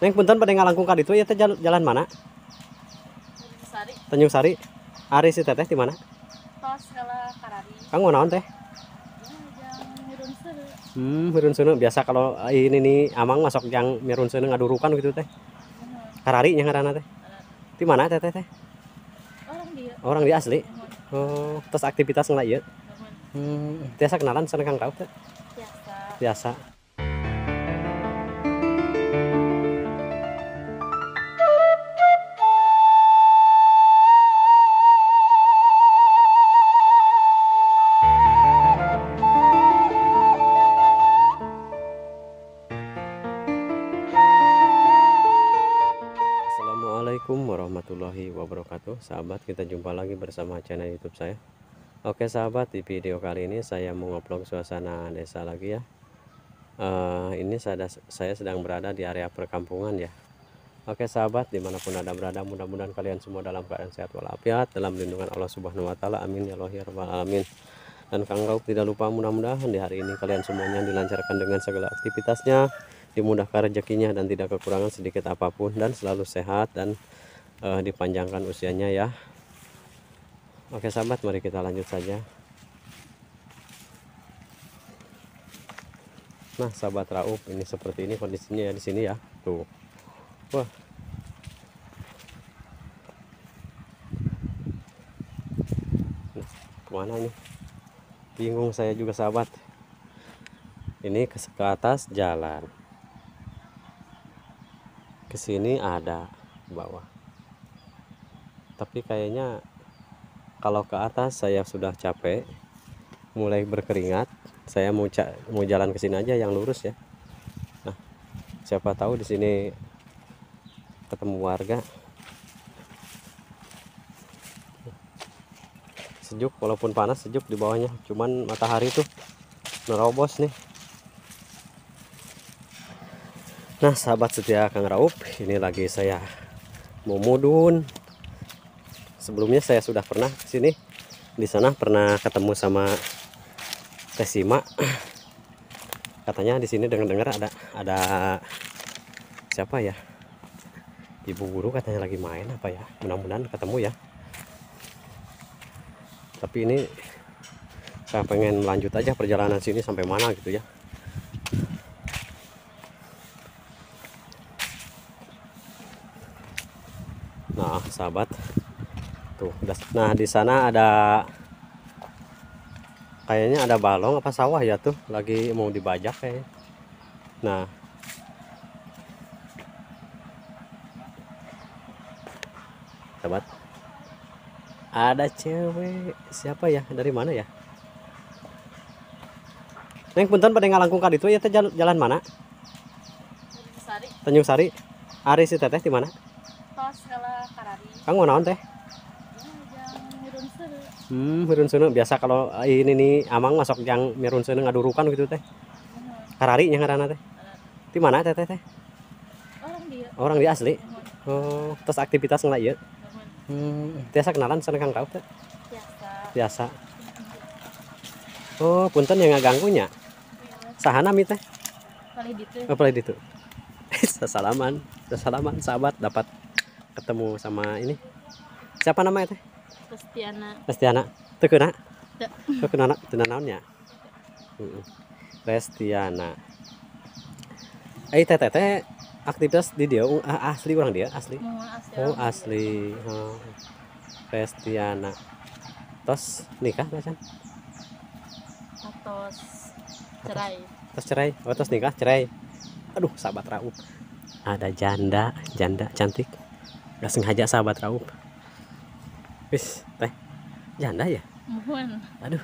Neng punten pada ngalangkung kali itu ya teh jalan, mana? Tanjung Sari. Tanjung Sari. Ari si teteh di mana? Tos kala Karari. Kang mau naon teh? Hmm, mirun hmm, biasa kalau ini nih amang masuk yang mirun seuneu ngadurukan gitu teh. Karari nya ngarana teh. Di mana teh teh teh? Orang dia. Orang dia asli. Oh, terus aktivitas nggak ya? Hmm, biasa kenalan sana Kang kau teh? Biasa. Biasa. sahabat kita jumpa lagi bersama channel youtube saya oke sahabat di video kali ini saya mau ngupload suasana desa lagi ya uh, ini saya, saya sedang berada di area perkampungan ya oke sahabat dimanapun anda berada mudah-mudahan kalian semua dalam keadaan sehat walafiat dalam lindungan Allah subhanahu wa ta'ala amin ya Allah ya alamin dan Kang tidak lupa mudah-mudahan di hari ini kalian semuanya dilancarkan dengan segala aktivitasnya dimudahkan rezekinya dan tidak kekurangan sedikit apapun dan selalu sehat dan uh, dipanjangkan usianya ya oke sahabat mari kita lanjut saja nah sahabat raup ini seperti ini kondisinya ya di sini ya tuh wah nah, kemana nih bingung saya juga sahabat ini ke, ke atas jalan ke sini ada bawah tapi kayaknya kalau ke atas saya sudah capek mulai berkeringat saya mau mau jalan ke sini aja yang lurus ya nah siapa tahu di sini ketemu warga sejuk walaupun panas sejuk di bawahnya cuman matahari tuh nerobos nih nah sahabat setia Kang Raup ini lagi saya mau mudun sebelumnya saya sudah pernah ke sini di sana pernah ketemu sama Tesima katanya di sini dengar-dengar ada ada siapa ya ibu guru katanya lagi main apa ya mudah-mudahan ketemu ya tapi ini saya pengen lanjut aja perjalanan sini sampai mana gitu ya nah sahabat Tuh, gitu. nah di sana ada kayaknya ada balong apa sawah ya tuh, lagi mau dibajak kayaknya. Nah. Sahabat. Ada cewek, siapa ya? Dari mana ya? Neng punten pada ngalangkung kali itu ya teh jalan, mana? Tanjung Sari. Tanjung Sari. Ari si teteh di mana? Tos Karari. Kang naon teh? Hmm, biasa kalau ah, ini nih amang masuk yang merun sana ngadurukan gitu teh. Harari yang ngarana teh. Di mana teh teh teh? Orang dia. Orang dia asli. Oh, terus aktivitas ngelak ya? Hmm, biasa kenalan sana kang kau teh? Biasa. Oh, punten yang ngaganggunya. Sahana mi teh? Paling itu Oh, paling ditu. salaman sahabat dapat ketemu sama ini. Siapa namanya teh? Pasti anak. Pasti anak. Tuh kena anak tenan naonnya. Restiana. Eh teh teh aktivitas di dia uh, ah, asli orang dia asli. Oh asli. Oh. Restiana. Tos nikah macam? Tos cerai. Atos cerai. Oh tos nikah cerai. Aduh sahabat raup. Ada janda, janda cantik. Udah sengaja sahabat raup. Wis, teh. Janda ya? Mohon. Aduh.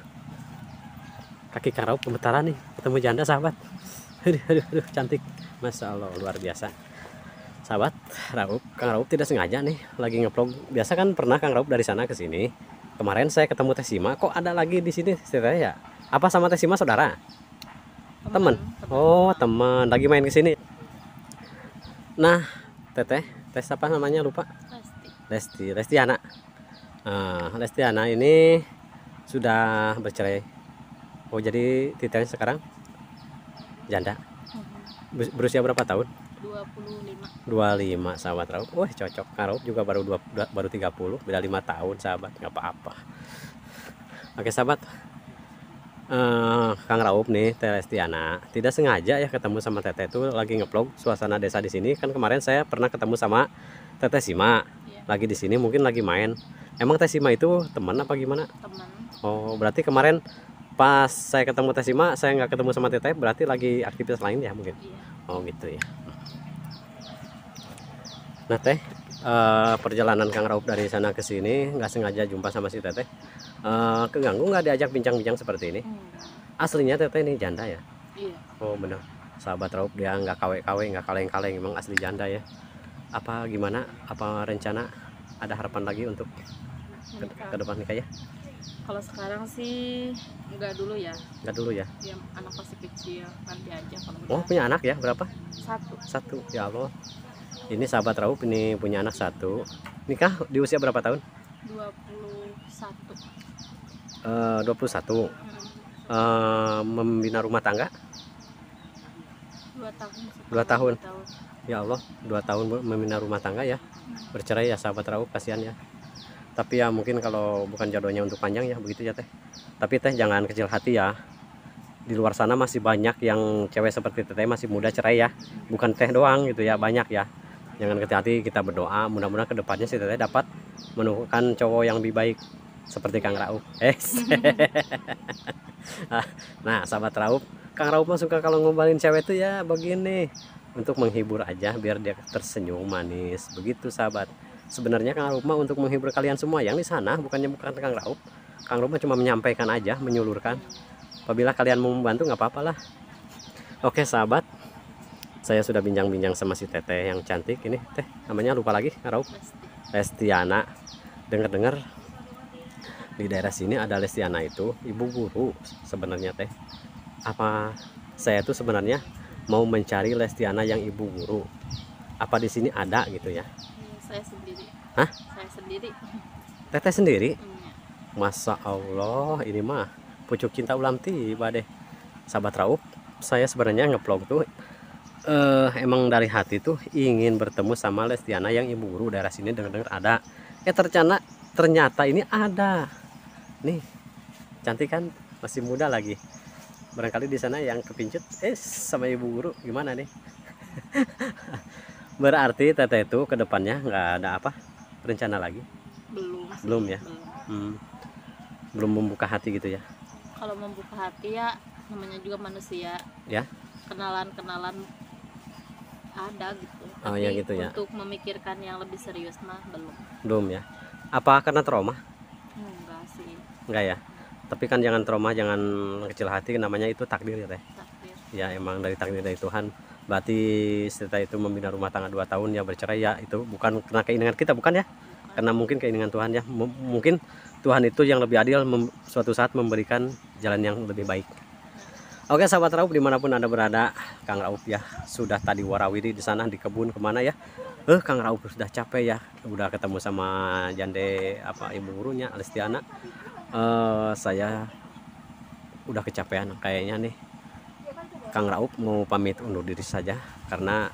Kaki karau pemetaran nih, ketemu janda sahabat. Aduh, aduh, aduh, cantik. Masya Allah, luar biasa. Sahabat, Raup, Kang Raup tidak sengaja nih lagi ngeplog. Biasa kan pernah Kang Raup dari sana ke sini. Kemarin saya ketemu Teh Sima, kok ada lagi di sini Saya, ya? Apa sama Teh Sima saudara? Teman. Oh, teman. Lagi main ke sini. Nah, Teteh, Teh siapa namanya lupa? Lesti. Lesti, Lesti anak. Nah, Lestiana ini sudah bercerai. Oh, jadi titelnya sekarang janda. Mm-hmm. Berusia berapa tahun? 25. 25 sahabat Rauf. Wah, cocok. Rauf juga baru 2, baru 30, beda 5 tahun sahabat, nggak apa-apa. Oke, sahabat. Uh, Kang Raup nih, Teh Tidak sengaja ya ketemu sama Teteh itu lagi ngeplog suasana desa di sini. Kan kemarin saya pernah ketemu sama Teteh Sima lagi di sini mungkin lagi main emang Tesima itu teman apa gimana teman oh berarti kemarin pas saya ketemu Tesima, saya nggak ketemu sama Teteh berarti lagi aktivitas lain ya mungkin iya. oh gitu ya nah Teh Uh, perjalanan Kang Raup dari sana ke sini nggak sengaja jumpa sama si Teteh uh, keganggu nggak diajak bincang-bincang seperti ini hmm. aslinya Teteh ini janda ya iya. oh benar sahabat Raup dia nggak kawe-kawe nggak kaleng-kaleng emang asli janda ya apa gimana apa rencana ada harapan lagi untuk menikah. ke depan nikah ya kalau sekarang sih nggak dulu ya nggak dulu ya ya anak masih kecil nanti aja kalau oh punya anak ya berapa satu satu ya allah ini sahabat Rauf ini punya anak satu nikah di usia berapa tahun 21 uh, 21 hmm. uh, membina rumah tangga dua tahun dua tahun. ya Allah dua tahun memindah rumah tangga ya bercerai ya sahabat Rauf kasihan ya tapi ya mungkin kalau bukan jodohnya untuk panjang ya begitu ya teh tapi teh jangan kecil hati ya di luar sana masih banyak yang cewek seperti teteh masih muda cerai ya bukan teh doang gitu ya banyak ya jangan kecil hati kita berdoa mudah-mudahan kedepannya si teteh dapat menemukan cowok yang lebih baik seperti Kang Rauf eh nah sahabat Rauf Kang mah suka kalau ngombalin cewek tuh ya begini untuk menghibur aja biar dia tersenyum manis begitu sahabat sebenarnya Kang Raup mah untuk menghibur kalian semua yang di sana bukannya bukan Kang Raup Kang Raup mah cuma menyampaikan aja menyulurkan apabila kalian mau membantu nggak apa-apa lah oke sahabat saya sudah bincang-bincang sama si teteh yang cantik ini teh namanya lupa lagi Kang Raup Lestiana dengar-dengar di daerah sini ada Lestiana itu ibu guru sebenarnya teh apa saya tuh sebenarnya mau mencari Lestiana yang ibu guru. Apa di sini ada gitu ya? Hmm, saya sendiri. Hah? Saya sendiri. Teteh sendiri? Iya. Masa Allah ini mah pucuk cinta ulam tiba deh. Sahabat Rauf, saya sebenarnya ngeplong tuh eh, emang dari hati tuh ingin bertemu sama Lestiana yang ibu guru daerah sini dengar-dengar ada. Eh tercana ternyata ini ada. Nih, cantik kan? Masih muda lagi barangkali di sana yang kepincut eh sama ibu guru gimana nih berarti teteh itu kedepannya nggak ada apa rencana lagi belum belum ya belum. Hmm. belum membuka hati gitu ya kalau membuka hati ya namanya juga manusia ya kenalan kenalan ada gitu oh, ya tapi ya gitu ya untuk memikirkan yang lebih serius mah belum belum ya apa karena trauma enggak sih enggak ya tapi kan jangan trauma jangan kecil hati namanya itu takdir ya teh takdir. ya emang dari takdir dari Tuhan berarti setelah itu membina rumah tangga dua tahun ya bercerai ya itu bukan karena keinginan kita bukan ya bukan. karena mungkin keinginan Tuhan ya M mungkin Tuhan itu yang lebih adil suatu saat memberikan jalan yang lebih baik Oke sahabat Raup dimanapun anda berada Kang Raup ya sudah tadi warawiri di sana di kebun kemana ya eh Kang Raup sudah capek ya udah ketemu sama jande apa ibu gurunya Alistiana uh, saya udah kecapean kayaknya nih Kang Raup mau pamit undur diri saja karena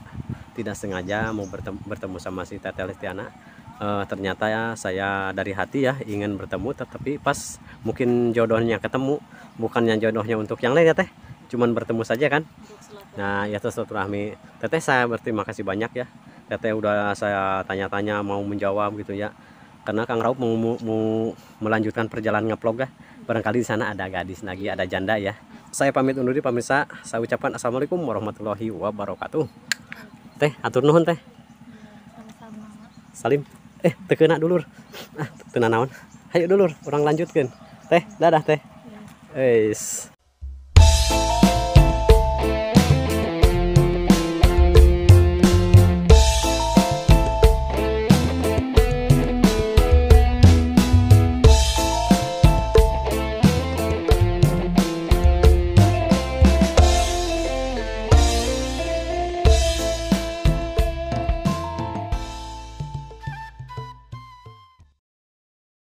tidak sengaja mau bertemu, bertemu sama si Tete Listiana uh, eh, ternyata ya saya dari hati ya ingin bertemu tetapi pas mungkin jodohnya ketemu bukan yang jodohnya untuk yang lain ya teh cuman bertemu saja kan nah ya terus rahmi teteh saya berterima kasih banyak ya teteh udah saya tanya-tanya mau menjawab gitu ya karena Kang Raup mau, mau, melanjutkan perjalanan vlog ya. Barangkali di sana ada gadis lagi, ada janda ya. Saya pamit undur diri pemirsa. Saya ucapkan assalamualaikum warahmatullahi wabarakatuh. Teh, atur nuhun teh. Salim. Eh, tekena dulur. Ah, tekena naon. Hayu dulur, orang lanjutkan. Teh, dadah teh. Iya. Eis.